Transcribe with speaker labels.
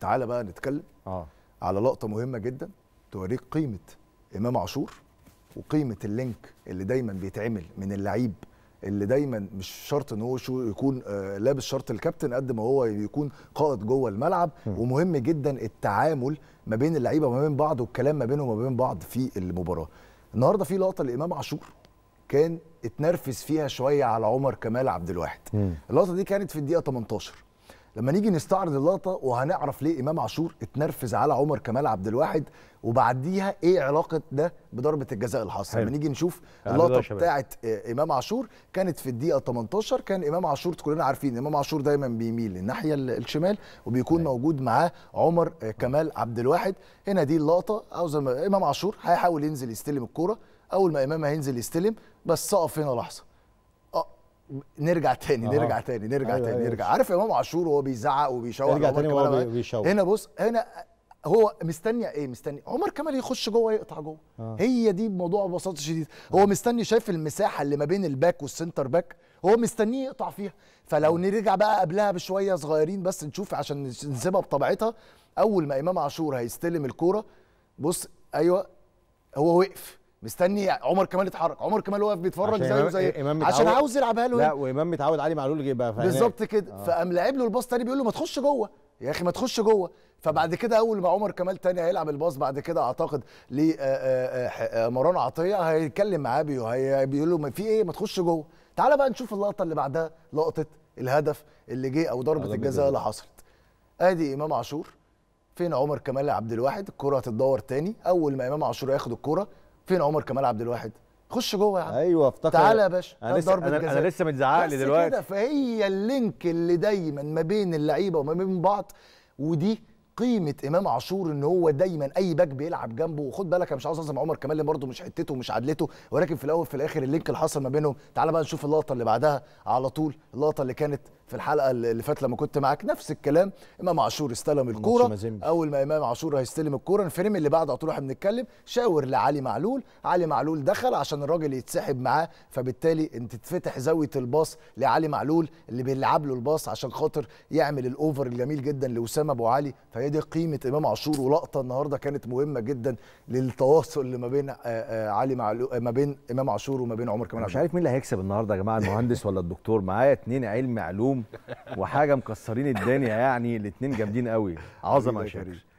Speaker 1: تعالى بقى نتكلم اه على لقطه مهمه جدا توريك قيمه امام عاشور وقيمه اللينك اللي دايما بيتعمل من اللعيب اللي دايما مش شرط ان هو شو يكون آه لابس شرط الكابتن قد ما هو يكون قائد جوه الملعب م. ومهم جدا التعامل ما بين اللعيبه وما بين بعض والكلام ما بينهم وما بين بعض في المباراه النهارده في لقطه لامام عاشور كان اتنرفز فيها شويه على عمر كمال عبد الواحد اللقطه دي كانت في الدقيقه 18 لما نيجي نستعرض اللقطه وهنعرف ليه امام عاشور اتنرفز على عمر كمال عبد الواحد وبعديها ايه علاقه ده بضربه الجزاء الحاصل لما نيجي نشوف يعني اللقطه بتاعه آه، امام عاشور كانت في الدقيقه 18 كان امام عاشور كلنا عارفين امام عاشور دايما بيميل للناحيه الشمال وبيكون هي. موجود معاه عمر آه، كمال عبد الواحد هنا دي اللقطه عاوز امام عاشور هيحاول ينزل يستلم الكوره اول ما امام هينزل يستلم بس سقف هنا لحظه نرجع تاني أوه. نرجع تاني نرجع آه. تاني نرجع أيوه. نرجع عارف امام عاشور وهو بيزعق وبيشوح نرجع تاني وهو بيشوح هنا بص هنا هو مستني ايه مستني عمر كمال يخش جوه يقطع جوه آه. هي دي الموضوع ببساطه شديده هو آه. مستني شايف المساحه اللي ما بين الباك والسنتر باك هو مستنيه يقطع فيها فلو آه. نرجع بقى قبلها بشويه صغيرين بس نشوف عشان نسيبها بطبيعتها اول ما امام عاشور هيستلم الكوره بص ايوه هو وقف مستني عمر كمال يتحرك عمر كمال واقف بيتفرج زيه زي عشان عاوز يلعبها له لا إيه؟ وامام متعود علي معلول بقى بالظبط كده آه. فقام لاعب له الباص تاني بيقول له ما تخش جوه يا اخي ما تخش جوه فبعد كده اول ما عمر كمال تاني هيلعب الباص بعد كده اعتقد لمروان آه، آه، آه، عطيه هيتكلم معاه بيقول له في ايه ما تخش جوه تعال بقى نشوف اللقطه اللي بعدها لقطه الهدف اللي جه او ضربه الجزاء اللي حصلت ادي امام عاشور فين عمر كمال عبد الواحد الكره هتدور تاني اول ما امام عاشور ياخد الكره فين عمر كمال عبد الواحد خش جوه يا عم ايوه افتكر تعالى يا باشا انا لسه انا, لسه متزعقلي دلوقتي كده فهي اللينك اللي دايما ما بين اللعيبه وما بين بعض ودي قيمه امام عاشور ان هو دايما اي باك بيلعب جنبه وخد بالك انا مش عاوز اظلم عمر كمال برضه مش حتته ومش عدلته ولكن في الاول في الاخر اللينك اللي حصل ما بينهم تعالى بقى نشوف اللقطه اللي بعدها على طول اللقطه اللي كانت في الحلقه اللي فاتت لما كنت معاك نفس الكلام امام عاشور استلم الكوره اول ما امام عاشور هيستلم الكوره الفريم اللي بعده على طول احنا بنتكلم شاور لعلي معلول علي معلول دخل عشان الراجل يتسحب معاه فبالتالي انت تتفتح زاويه الباص لعلي معلول اللي بيلعب له الباص عشان خاطر يعمل الاوفر الجميل جدا لاسامه ابو علي فهي دي قيمه امام عاشور ولقطه النهارده كانت مهمه جدا للتواصل اللي ما بين آه، آه، علي معلول آه، ما بين امام عاشور وما بين عمر كمال مش عارف مين اللي هيكسب النهارده يا جماعه المهندس ولا الدكتور معايا اتنين علم علوم وحاجه مكسرين الدنيا يعني الاثنين جامدين قوي عظمه يا شريف